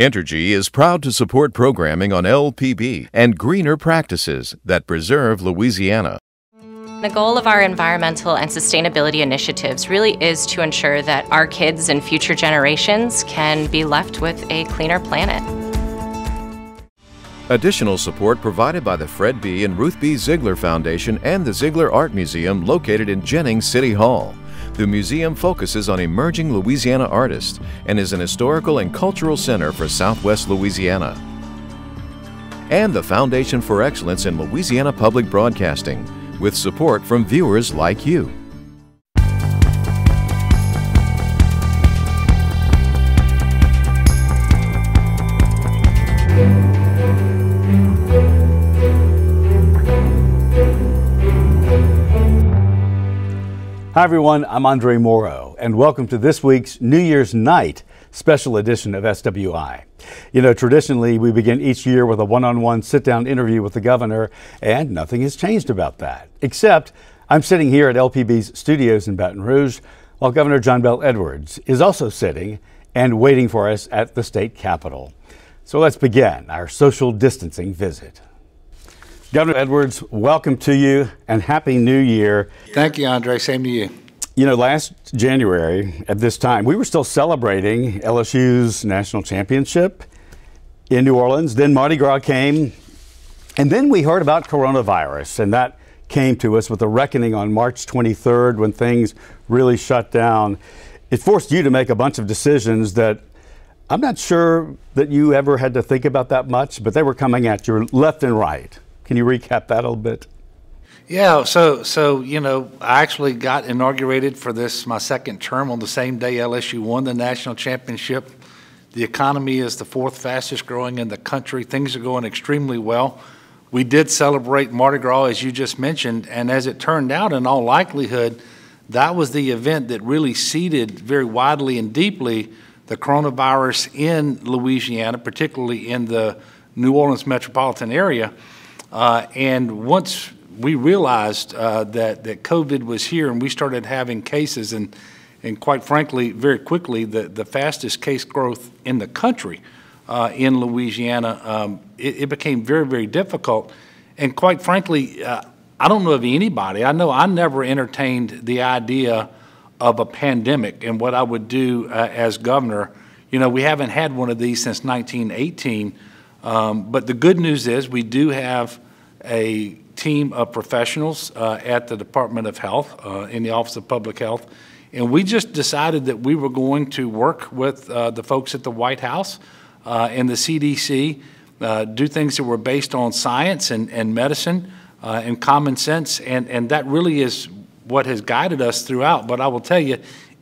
Entergy is proud to support programming on LPB and greener practices that preserve Louisiana. The goal of our environmental and sustainability initiatives really is to ensure that our kids and future generations can be left with a cleaner planet. Additional support provided by the Fred B. and Ruth B. Ziegler Foundation and the Ziegler Art Museum located in Jennings City Hall. The museum focuses on emerging Louisiana artists and is an historical and cultural center for Southwest Louisiana. And the Foundation for Excellence in Louisiana Public Broadcasting, with support from viewers like you. Hi, everyone. I'm Andre Morrow, and welcome to this week's New Year's Night special edition of SWI. You know, traditionally, we begin each year with a one on one sit down interview with the governor, and nothing has changed about that. Except I'm sitting here at LPB's studios in Baton Rouge, while Governor John Bell Edwards is also sitting and waiting for us at the state capitol. So let's begin our social distancing visit. Governor Edwards, welcome to you and Happy New Year. Thank you, Andre. Same to you. You know, last January at this time, we were still celebrating LSU's national championship in New Orleans. Then Mardi Gras came, and then we heard about coronavirus, and that came to us with a reckoning on March 23rd when things really shut down. It forced you to make a bunch of decisions that I'm not sure that you ever had to think about that much, but they were coming at you left and right. Can you recap that a little bit? Yeah, so so you know, I actually got inaugurated for this my second term on the same day LSU won the national championship. The economy is the fourth fastest growing in the country. Things are going extremely well. We did celebrate Mardi Gras as you just mentioned, and as it turned out, in all likelihood, that was the event that really seeded very widely and deeply the coronavirus in Louisiana, particularly in the New Orleans metropolitan area. Uh, and once we realized uh, that, that COVID was here and we started having cases, and, and quite frankly, very quickly, the, the fastest case growth in the country uh, in Louisiana, um, it, it, became very, very difficult. And quite frankly, uh, I don't know of anybody, I know I never entertained the idea of a pandemic and what I would do uh, as governor. You know, we haven't had one of these since 1918. Um, but the good news is we do have a team of professionals uh, at the Department of Health uh, in the Office of Public Health. And we just decided that we were going to work with uh, the folks at the White House uh, and the CDC, uh, do things that were based on science and, and medicine uh, and common sense. And, and that really is what has guided us throughout. But I will tell you,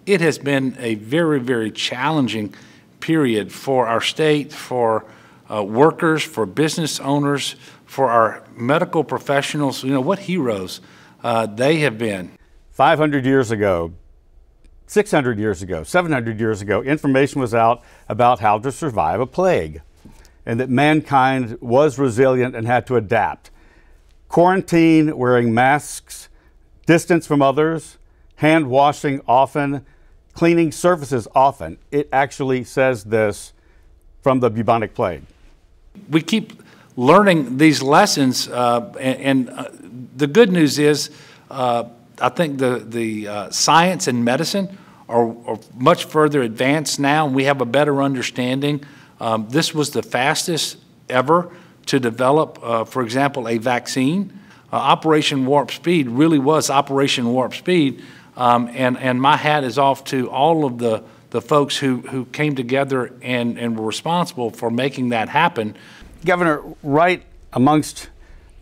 it has been a very, very challenging period for our state, for uh, workers, for business owners, for our medical professionals. You know, what heroes uh, they have been. 500 years ago, 600 years ago, 700 years ago, information was out about how to survive a plague and that mankind was resilient and had to adapt. Quarantine, wearing masks, distance from others, hand washing often, cleaning surfaces often. It actually says this from the bubonic plague. We keep learning these lessons, uh, and, and uh, the good news is uh, I think the, the uh, science and medicine are, are, much further advanced now, and we have a better understanding. Um, this was the fastest ever to develop, uh, for example, a vaccine. Operation Warp Speed really was Operation Warp Speed, um, and, and my hat is off to all of the the folks who, who came together and, and were responsible for making that happen. Governor, right amongst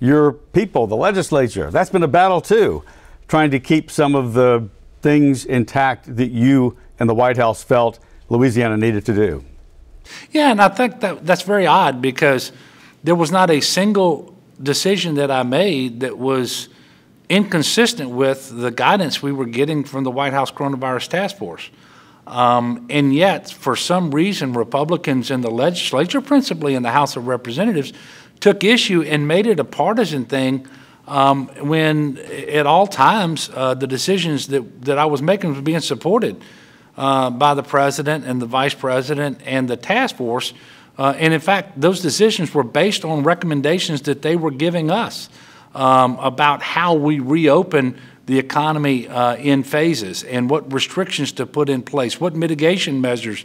your people, the legislature, that's been a battle too, trying to keep some of the things intact that you and the White House felt Louisiana needed to do. Yeah, and I think that that's very odd because there was not a single decision that I made that was inconsistent with the guidance we were getting from the White House Coronavirus Task Force. Um, and yet, for some reason, Republicans in the legislature, principally in the House of Representatives, took issue and made it a partisan thing um, when at all times uh, the decisions that, that I was making were being supported uh, by the president and the vice president and the task force. Uh, and in fact, those decisions were based on recommendations that they were giving us um, about how we reopen the economy uh, in phases and what restrictions to put in place, what mitigation measures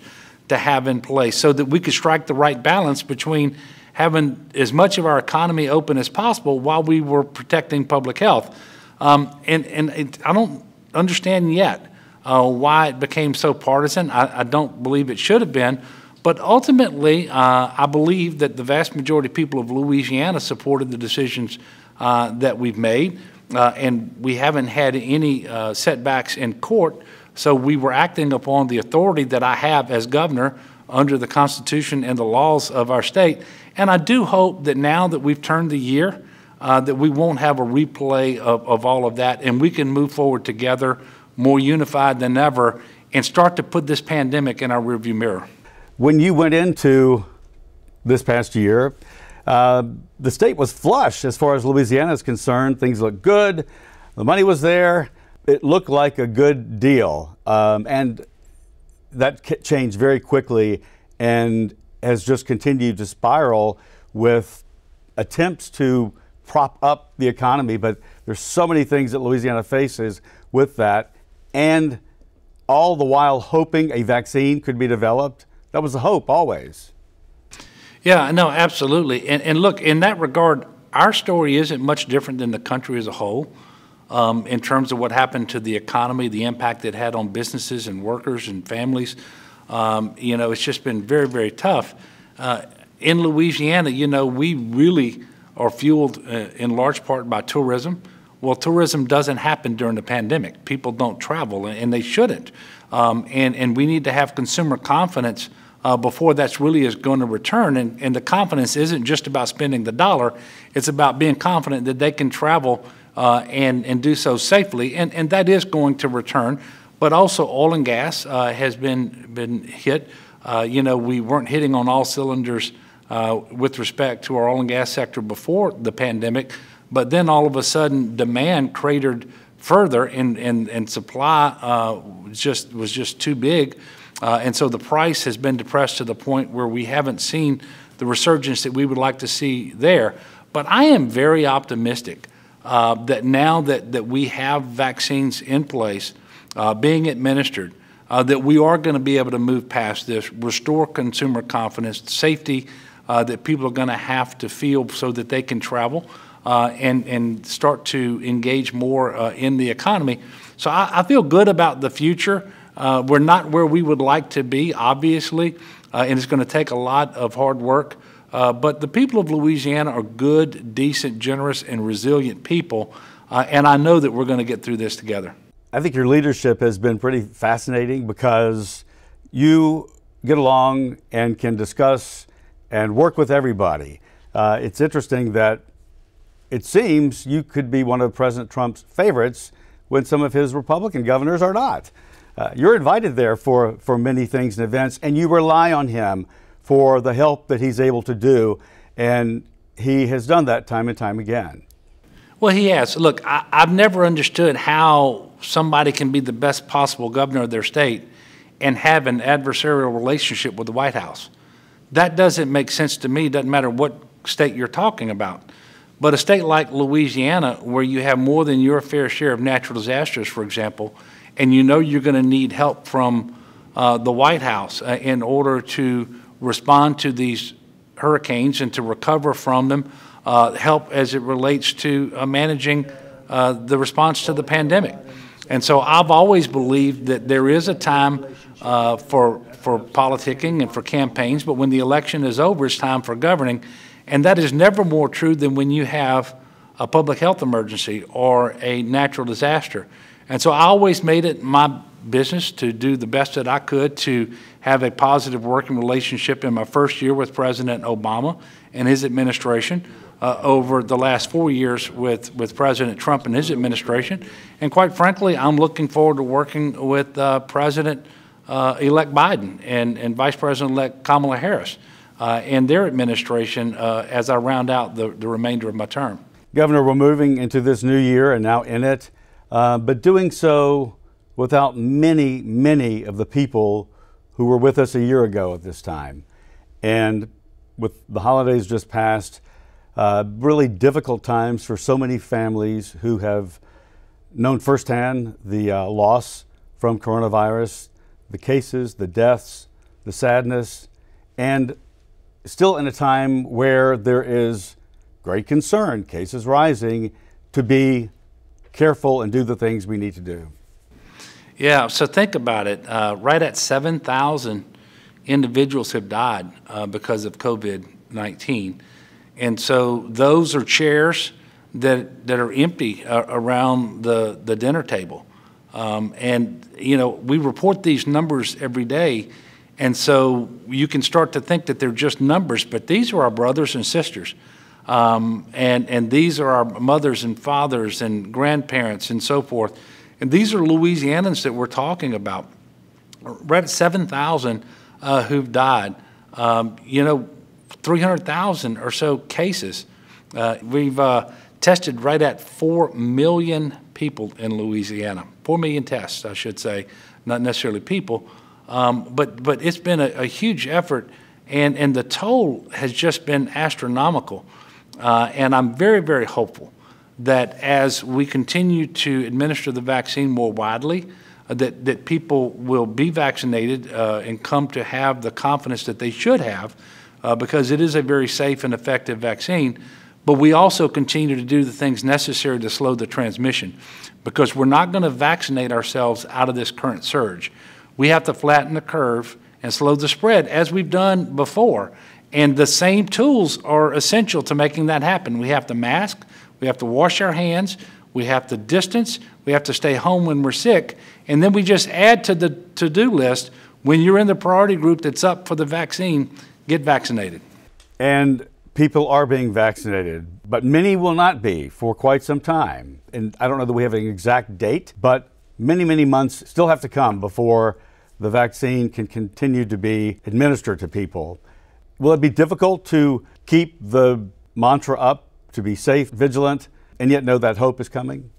to have in place so that we could strike the right balance between having as much of our economy open as possible while we were protecting public health. Um, and and it, I don't understand yet uh, why it became so partisan. I, I, don't believe it should have been. But ultimately, uh, I believe that the vast majority of people of Louisiana supported the decisions uh, that we've made uh, and we haven't had any uh, setbacks in court. So we were acting upon the authority that I have as governor under the Constitution and the laws of our state. And I do hope that now that we've turned the year, uh, that we won't have a replay of, of all of that and we can move forward together more unified than ever and start to put this pandemic in our rearview mirror. When you went into this past year, uh, the state was flush as far as Louisiana is concerned. Things looked good. The money was there. It looked like a good deal. Um, and that changed very quickly and has just continued to spiral with attempts to prop up the economy. But there's so many things that Louisiana faces with that. And all the while hoping a vaccine could be developed. That was the hope always. Yeah, no, absolutely. And, and look, in that regard, our story isn't much different than the country as a whole um, in terms of what happened to the economy, the impact it had on businesses and workers and families. Um, you know, it's just been very, very tough. Uh, in Louisiana, you know, we really are fueled uh, in large part by tourism. Well, tourism doesn't happen during the pandemic. People don't travel, and, and they shouldn't. Um, and, and we need to have consumer confidence – uh, before that's really is going to return. And, and the confidence isn't just about spending the dollar, it's about being confident that they can travel uh, and, and do so safely. And, and that is going to return. But also, oil and gas uh, has been, been hit. Uh, you know, we weren't hitting on all cylinders uh, with respect to our oil and gas sector before the pandemic, but then all of a sudden, demand cratered further, and, and, and supply uh, just was just too big. Uh, and so the price has been depressed to the point where we haven't seen the resurgence that we would like to see there. But I am very optimistic uh, that now that, that we have vaccines in place uh, being administered, uh, that we are going to be able to move past this, restore consumer confidence, safety uh, that people are going to have to feel so that they can travel. Uh, and, and start to engage more uh, in the economy. So I, I, feel good about the future. Uh, we're not where we would like to be, obviously, uh, and it's going to take a lot of hard work. Uh, but the people of Louisiana are good, decent, generous, and resilient people, uh, and I know that we're going to get through this together. I think your leadership has been pretty fascinating because you get along and can discuss and work with everybody. Uh, it's interesting that it seems you could be one of President Trump's favorites when some of his Republican governors are not uh, you're invited there for, for many things and events, and you rely on Him for the help that He's able to do. And He has done that time and time again. Well, He has. Look, I, I've never understood how somebody can be the best possible governor of their state and have an adversarial relationship with the White House. That doesn't make sense to me, it doesn't matter what state you're talking about. But a state like Louisiana, where you have more than your fair share of natural disasters, for example, and you know you're going to need help from uh, the White House uh, in order to respond to these hurricanes and to recover from them, uh, help as it relates to uh, managing uh, the response to the pandemic. And so I've always believed that there is a time for for politicking and for campaigns, but when the election is over, it's time for governing. And that is never more true than when you have a public health emergency or a natural disaster. And so I always made it my business to do the best that I could to have a positive working relationship in my first year with President Obama and his administration. Uh, over the last four years with, with President Trump and his administration. And quite frankly, I'm looking forward to working with uh, President uh, elect Biden and, and Vice President elect Kamala Harris uh, and their administration uh, as I round out the, the remainder of my term. Governor, we're moving into this new year and now in it. Uh, but doing so without many, many of the people who were with us a year ago at this time. And with the holidays just past, uh, really difficult times for so many families who have known firsthand the uh, loss from coronavirus, the cases, the deaths, the sadness, and still in a time where there is great concern, cases rising, to be careful and do the things we need to do. Yeah, so think about it. Uh, right at 7,000 individuals have died uh, because of COVID 19. And so those are chairs that, that are empty uh, around the, the dinner table. Um, and, you know, we report these numbers every day. And so you can start to think that they're just numbers, but these are our brothers and sisters um, and, and these are our mothers and fathers and grandparents and so forth. And these are Louisianans that we're talking about. Right at 7,000 uh, who've died. Um, you know, 300,000 or so cases. Uh, we've uh, tested right at 4 million people in Louisiana. 4 million tests, I should say, not necessarily people. Um, but, but it's been a, a, huge effort, and, and the toll has just been astronomical. Uh, and I'm very, very hopeful that as we continue to administer the vaccine more widely, uh, that, that people will be vaccinated uh, and come to have the confidence that they should have uh, because it is a very safe and effective vaccine. But we also continue to do the things necessary to slow the transmission because we're not going to vaccinate ourselves out of this current surge. We have to flatten the curve and slow the spread as we've done before. And the same tools are essential to making that happen. We have to mask, we have to wash our hands, we have to distance, we have to stay home when we're sick, and then we just add to the to do list when you're in the priority group that's up for the vaccine, get vaccinated. And people are being vaccinated, but many will not be for quite some time. And I don't know that we have an exact date, but many, many months still have to come before the vaccine can continue to be administered to people. Will it be difficult to keep the mantra up to be safe, vigilant, and yet know that hope is coming?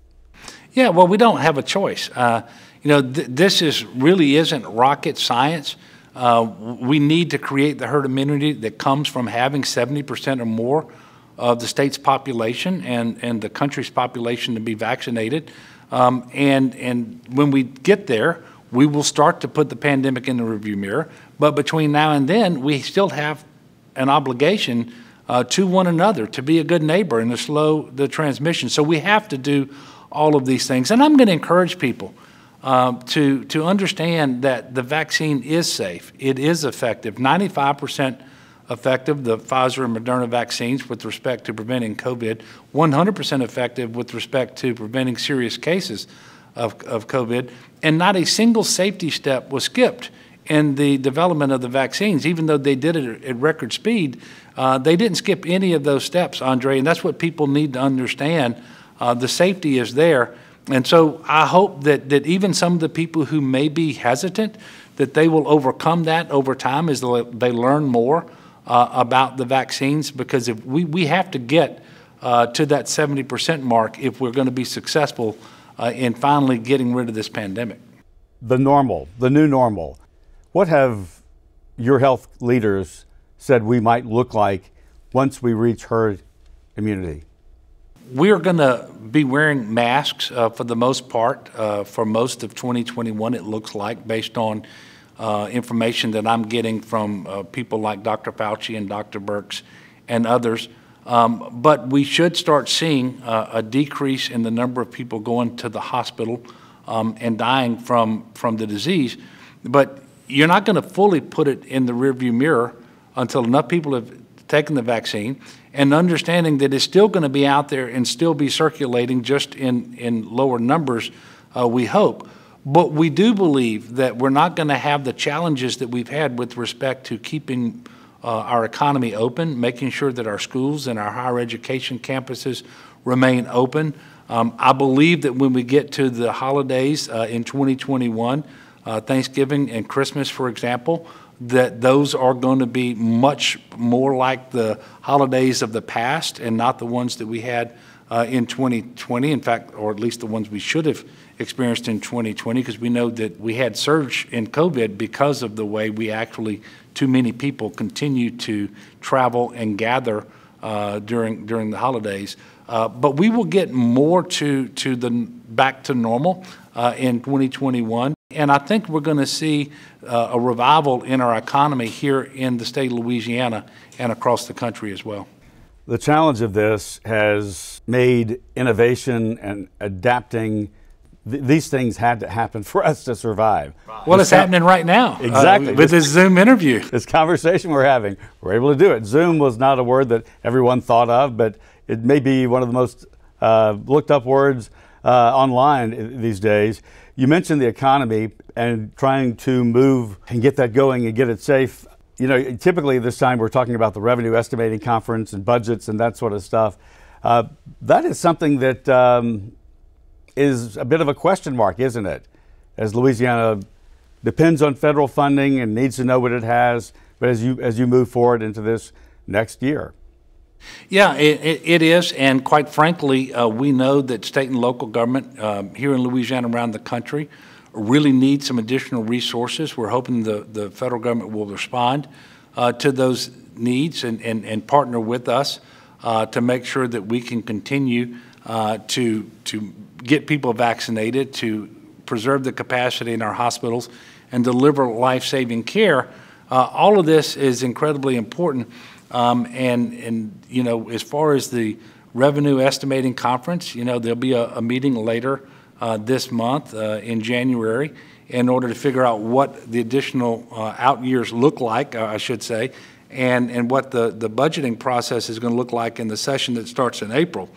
Yeah, well, we don't have a choice. Uh, you know, th this is really isn't rocket science. Uh, we need to create the herd immunity that comes from having 70% or more of the state's population and, and the country's population to be vaccinated. Um, and, and when we get there, we will start to put the pandemic in the rearview mirror. But between now and then, we still have an obligation uh, to one another to be a good neighbor and to slow the transmission. So we have to do all of these things. And I'm going to encourage people uh, to, to understand that the vaccine is safe, it is effective, 95% effective, the Pfizer and Moderna vaccines with respect to preventing COVID, 100% effective with respect to preventing serious cases of, of COVID, and not a single safety step was skipped in the development of the vaccines, even though they did it at record speed, uh, they didn't skip any of those steps, Andre, and that's what people need to understand. Uh, the safety is there. And so I hope that, that even some of the people who may be hesitant, that they will overcome that over time as they learn more uh, about the vaccines, because if we, we have to get uh, to that 70% mark if we're going to be successful uh, in finally getting rid of this pandemic. The normal, the new normal what have your health leaders said we might look like once we reach herd immunity? We are going to be wearing masks uh, for the most part uh, for most of 2021, it looks like, based on uh, information that I'm getting from uh, people like Dr. Fauci and Dr. Burks and others. Um, but we should start seeing uh, a decrease in the number of people going to the hospital um, and dying from, from the disease. But you're not going to fully put it in the rearview mirror until enough people have taken the vaccine and understanding that it's still going to be out there and still be circulating just in, in lower numbers, uh, we hope. But we do believe that we're not going to have the challenges that we've had with respect to keeping uh, our economy open, making sure that our schools and our higher education campuses remain open. Um, I believe that when we get to the holidays uh, in 2021, uh, Thanksgiving and Christmas, for example, that those are going to be much more like the holidays of the past and not the ones that we had uh, in 2020, in fact, or at least the ones we should have experienced in 2020, because we know that we had surge in COVID because of the way we actually, too many people continue to travel and gather uh, during, during the holidays. Uh, but we will get more to, to the back to normal uh, in 2021. And I think we're going to see uh, a revival in our economy here in the state of Louisiana and across the country as well. The challenge of this has made innovation and adapting. these things had to happen for us to survive. Right. Well, it's, happening right now. Uh, exactly. Uh, with this, this Zoom interview. This conversation we're having, we're able to do it. Zoom was not a word that everyone thought of, but it may be one of the most uh, looked up words uh, online uh, these days. You mentioned the economy and trying to move and get that going and get it safe. You know, typically this time we're talking about the revenue estimating conference and budgets and that sort of stuff. Uh, that is something that um, is a bit of a question mark, isn't it? As Louisiana depends on federal funding and needs to know what it has, but as you as you move forward into this next year. Yeah, it, it is, and quite frankly, uh, we know that state and local government um, here in Louisiana and around the country really need some additional resources. We're hoping the, the federal government will respond uh, to those needs and, and, and partner with us uh, to make sure that we can continue uh, to, to get people vaccinated, to preserve the capacity in our hospitals, and deliver life-saving care. Uh, all of this is incredibly important. Um, and, and, you know, as far as the revenue estimating conference, you know, there'll be a, a meeting later uh, this month uh, in January in order to figure out what the additional uh, out years look like, uh, I should say, and, and what the, the budgeting process is going to look like in the session that starts in April.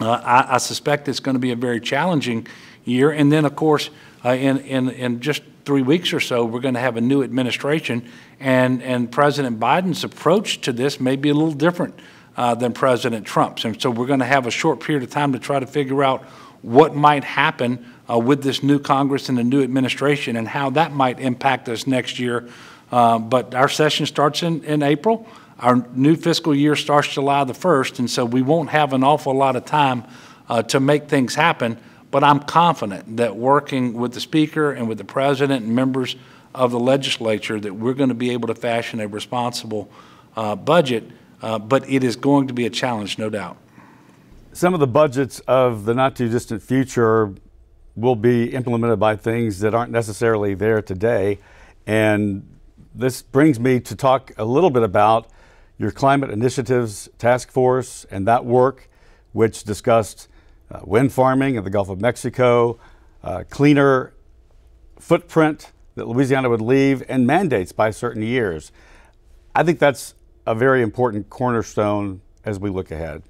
Uh, I, I, suspect it's going to be a very challenging year. And then, of course, uh, in, in, in just three weeks or so, we're going to have a new administration, and, and President Biden's approach to this may be a little different uh, than President Trump's. And so we're going to have a short period of time to try to figure out what might happen uh, with this new Congress and the new administration and how that might impact us next year. Uh, but our session starts in, in April. Our new fiscal year starts July the 1st, and so we won't have an awful lot of time uh, to make things happen. But I'm confident that working with the Speaker and with the President and members of the legislature that we're going to be able to fashion a responsible uh, budget, uh, but it is going to be a challenge, no doubt. Some of the budgets of the not too distant future will be implemented by things that aren't necessarily there today. And this brings me to talk a little bit about your climate initiatives task force and that work, which discussed uh, wind farming in the Gulf of Mexico, uh, cleaner footprint that Louisiana would leave, and mandates by certain years. I think that's a very important cornerstone as we look ahead.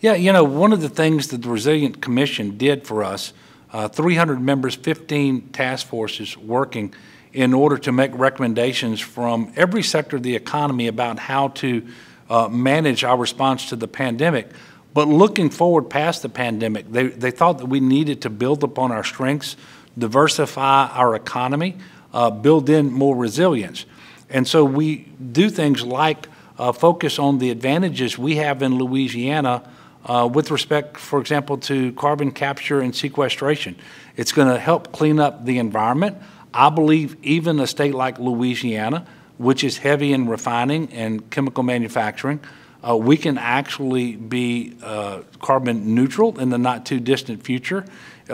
Yeah, you know, one of the things that the Resilient Commission did for us, uh, 300 members, 15 task forces working in order to make recommendations from every sector of the economy about how to uh, manage our response to the pandemic. But looking forward past the pandemic, they, they thought that we needed to build upon our strengths, diversify our economy, uh, build in more resilience. And so we do things like uh, focus on the advantages we have in Louisiana uh, with respect, for example, to carbon capture and sequestration. It's going to help clean up the environment. I believe even a state like Louisiana, which is heavy in refining and chemical manufacturing, uh, we can actually be uh, carbon neutral in the not too distant future.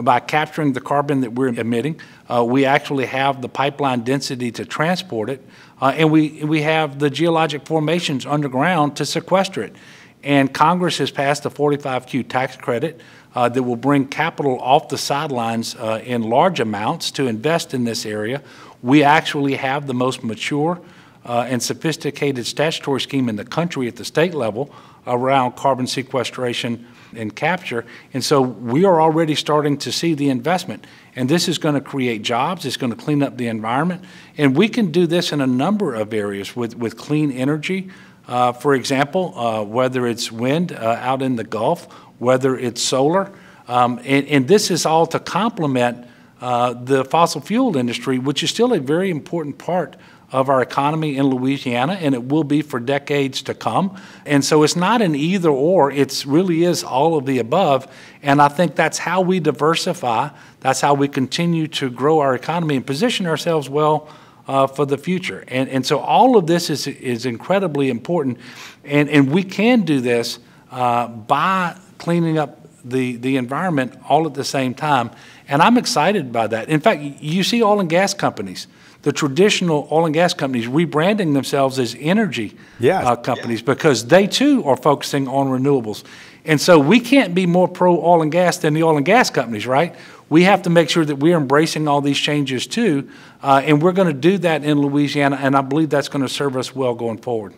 By capturing the carbon that we're emitting, uh, we actually have the pipeline density to transport it, uh, and we, we have the geologic formations underground to sequester it. And Congress has passed a 45Q tax credit uh, that will bring capital off the sidelines uh, in large amounts to invest in this area. We actually have the most mature uh, and sophisticated statutory scheme in the country at the state level around carbon sequestration and capture. And so we are already starting to see the investment. And this is going to create jobs, it's going to clean up the environment. And we can do this in a number of areas with, with clean energy. Uh, for example, uh, whether it's wind uh, out in the Gulf, whether it's solar. Um, and, and, this is all to complement uh, the fossil fuel industry, which is still a very important part of our economy in Louisiana, and it will be for decades to come. And so it's not an either or, it really is all of the above. And I think that's how we diversify, that's how we continue to grow our economy and position ourselves well. Uh, for the future. And, and so all of this is, is incredibly important. And, and we can do this uh, by cleaning up the, the environment all at the same time. And I'm excited by that. In fact, you see oil and gas companies the traditional oil and gas companies rebranding themselves as energy uh, companies yeah. because they too are focusing on renewables. And so we can't be more pro oil and gas than the oil and gas companies, right? We have to make sure that we're embracing all these changes too. Uh, and we're going to do that in Louisiana, and I believe that's going to serve us well going forward.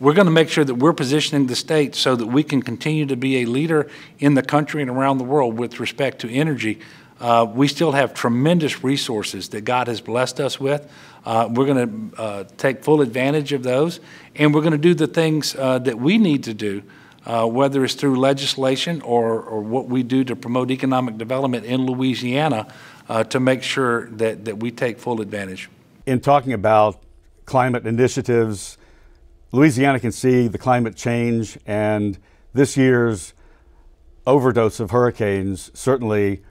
We're going to make sure that we're positioning the state so that we can continue to be a leader in the country and around the world with respect to energy uh, we still have tremendous resources that God has blessed us with. Uh, we're going to uh, take full advantage of those, and we're going to do the things uh, that we need to do, uh, whether it's through legislation or, or what we do to promote economic development in Louisiana uh, to make sure that, that we take full advantage. In talking about climate initiatives, Louisiana can see the climate change, and this year's overdose of hurricanes certainly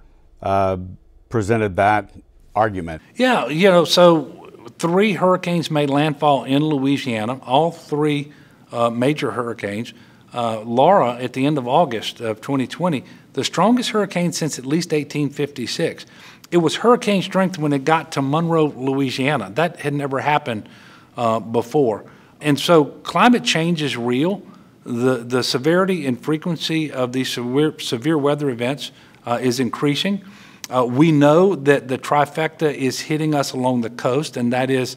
uh, presented that argument. Yeah, you know, so three hurricanes made landfall in Louisiana, all three uh, major hurricanes. Uh, Laura, at the end of August of 2020, the strongest hurricane since at least 1856. It was hurricane strength when it got to Monroe, Louisiana. That had never happened uh, before. And so climate change is real. The, the severity and frequency of these severe, severe weather events uh, is increasing. Uh, we know that the trifecta is hitting us along the coast, and that is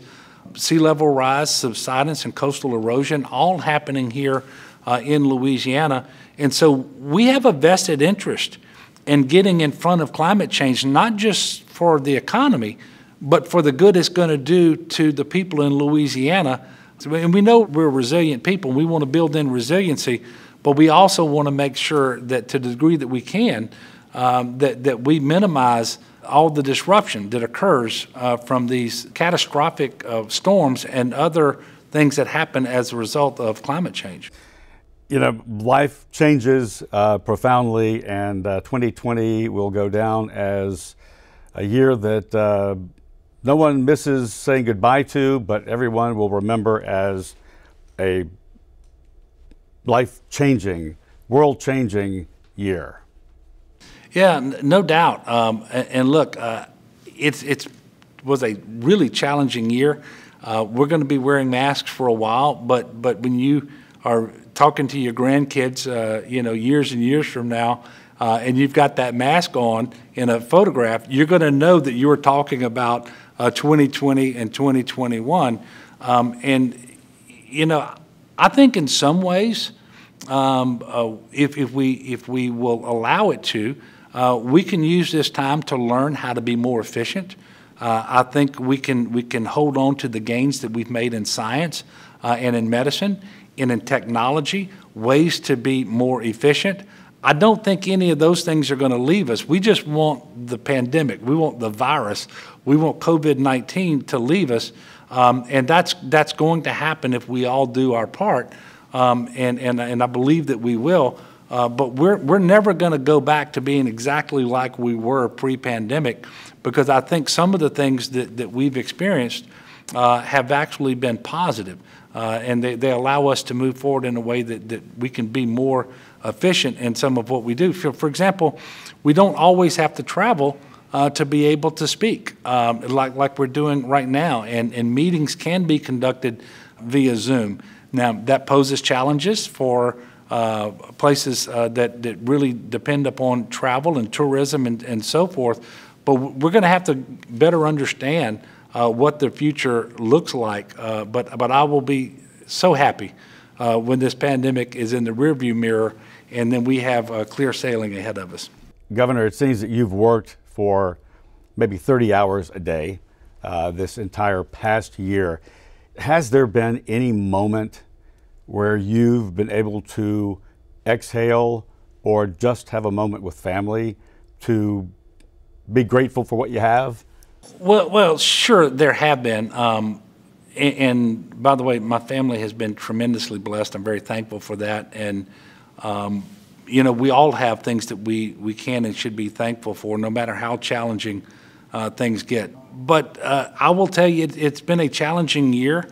sea level rise, subsidence, and coastal erosion, all happening here uh, in Louisiana. And so we have a vested interest in getting in front of climate change, not just for the economy, but for the good it's going to do to the people in Louisiana. And we know we're resilient people. We want to build in resiliency, but we also want to make sure that to the degree that we can, um, that, that we minimize all the disruption that occurs uh, from these catastrophic uh, storms and other things that happen as a result of climate change. You know, life changes uh, profoundly, and 2020 uh, will go down as a year that uh, no one misses saying goodbye to, but everyone will remember as a life changing, world changing year. Yeah, no doubt. Um, and look, uh, it's it's was a really challenging year. Uh, we're going to be wearing masks for a while, but but when you are talking to your grandkids, uh, you know, years and years from now, uh, and you've got that mask on in a photograph, you're going to know that you were talking about 2020 uh, and 2021. Um, and you know, I think in some ways, um, uh, if if we if we will allow it to. Uh, we can use this time to learn how to be more efficient. Uh, I think we can we can hold on to the gains that we've made in science uh, and in medicine and in technology, ways to be more efficient. I don't think any of those things are going to leave us. We just want the pandemic, we want the virus, we want COVID nineteen to leave us, um, and that's that's going to happen if we all do our part, um, and and and I believe that we will. Uh, but we're, we're never going to go back to being exactly like we were pre pandemic because I think some of the things that, that we've experienced uh, have actually been positive. Uh, and they, they allow us to move forward in a way that, that we can be more efficient in some of what we do. For, for example, we don't always have to travel uh, to be able to speak, um, like, like we're doing right now. And, and meetings can be conducted via Zoom. Now, that poses challenges for uh, places uh, that, that really depend upon travel and tourism and, and so forth. But we're going to have to better understand uh, what the future looks like. Uh, but, but I will be so happy uh, when this pandemic is in the rearview mirror and then we have clear sailing ahead of us. Governor, it seems that you've worked for maybe 30 hours a day this entire past year. Has there been any moment where you've been able to exhale or just have a moment with family to be grateful for what you have? Well, well, sure, there have been. Um, and, and, by the way, my family has been tremendously blessed. I'm very thankful for that. And um, you know, we all have things that we we can and should be thankful for, no matter how challenging uh, things get. But uh, I will tell you, it, has been a challenging year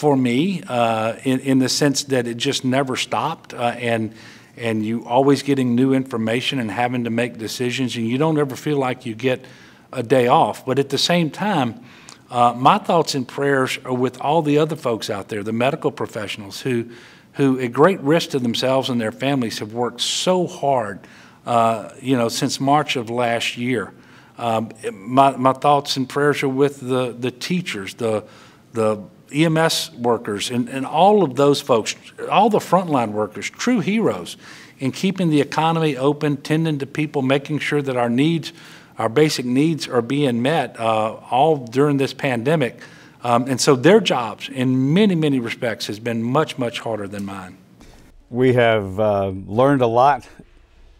for me uh, in, in, the sense that it just never stopped uh, and and you always getting new information and having to make decisions and you don't ever feel like you get a day off but at the same time uh, my thoughts and prayers are with all the other folks out there the medical professionals who who at great risk to themselves and their families have worked so hard uh, you know since March of last year um, my, my thoughts and prayers are with the the teachers the the EMS workers and, and all of those folks, all the frontline workers, true heroes in keeping the economy open, tending to people, making sure that our needs, our basic needs are being met uh, all during this pandemic. Um, and so their jobs, in many, many respects, has been much, much harder than mine. We have uh, learned a lot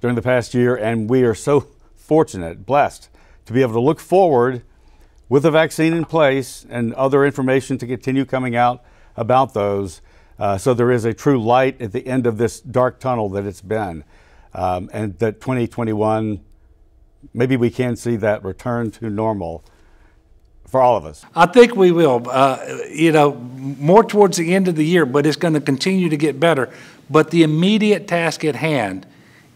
during the past year, and we are so fortunate, blessed, to be able to look forward with a vaccine in place and other information to continue coming out about those. Uh, so there is a true light at the end of this dark tunnel that it's been. Um, and that 2021, maybe we can see that return to normal for all of us. I think we will, uh, you know, more towards the end of the year, but it's going to continue to get better. But the immediate task at hand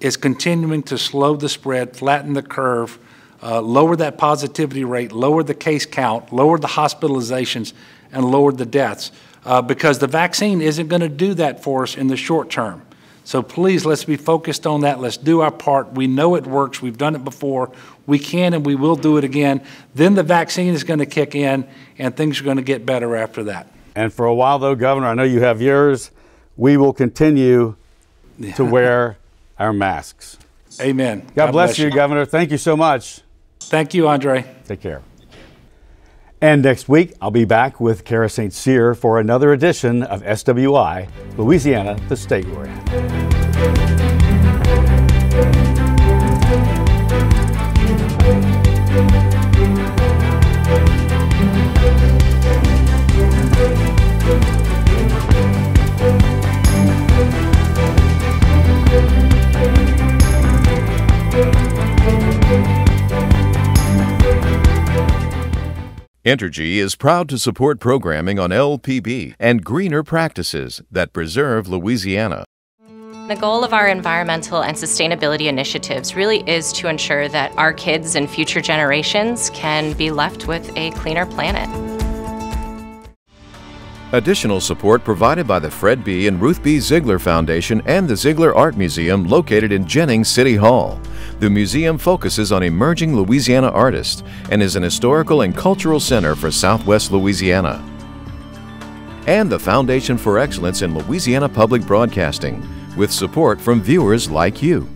is continuing to slow the spread, flatten the curve, uh, lowered that positivity rate, lowered the case count, lowered the hospitalizations, and lowered the deaths uh, because the vaccine isn't going to do that for us in the short term. So please, let's be focused on that. Let's do our part. We know it works. We've done it before. We can and we will do it again. Then the vaccine is going to kick in and things are going to get better after that. And for a while, though, Governor, I know you have yours. We will continue to wear our masks. Amen. God, God bless, bless you, you, Governor. Thank you so much. Thank you, Andre. Take care. And next week, I'll be back with Kara St. Cyr for another edition of SWI Louisiana, the state we're Entergy is proud to support programming on LPB and greener practices that preserve Louisiana. The goal of our environmental and sustainability initiatives really is to ensure that our kids and future generations can be left with a cleaner planet. Additional support provided by the Fred B. and Ruth B. Ziegler Foundation and the Ziegler Art Museum located in Jennings City Hall. The museum focuses on emerging Louisiana artists and is an historical and cultural center for Southwest Louisiana. And the foundation for excellence in Louisiana public broadcasting with support from viewers like you.